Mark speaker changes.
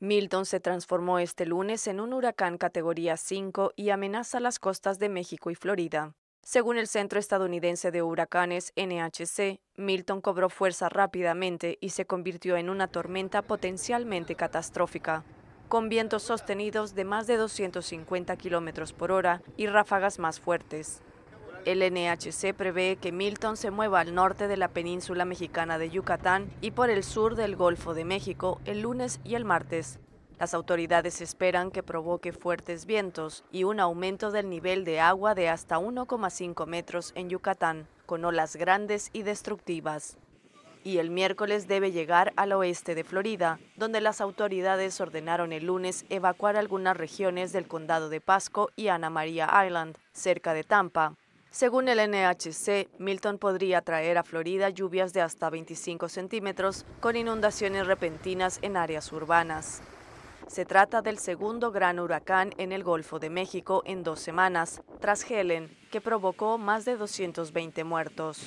Speaker 1: Milton se transformó este lunes en un huracán categoría 5 y amenaza las costas de México y Florida. Según el Centro Estadounidense de Huracanes NHC, Milton cobró fuerza rápidamente y se convirtió en una tormenta potencialmente catastrófica, con vientos sostenidos de más de 250 kilómetros por hora y ráfagas más fuertes. El NHC prevé que Milton se mueva al norte de la península mexicana de Yucatán y por el sur del Golfo de México el lunes y el martes. Las autoridades esperan que provoque fuertes vientos y un aumento del nivel de agua de hasta 1,5 metros en Yucatán, con olas grandes y destructivas. Y el miércoles debe llegar al oeste de Florida, donde las autoridades ordenaron el lunes evacuar algunas regiones del condado de Pasco y Ana María Island, cerca de Tampa, según el NHC, Milton podría traer a Florida lluvias de hasta 25 centímetros con inundaciones repentinas en áreas urbanas. Se trata del segundo gran huracán en el Golfo de México en dos semanas, tras Helen, que provocó más de 220 muertos.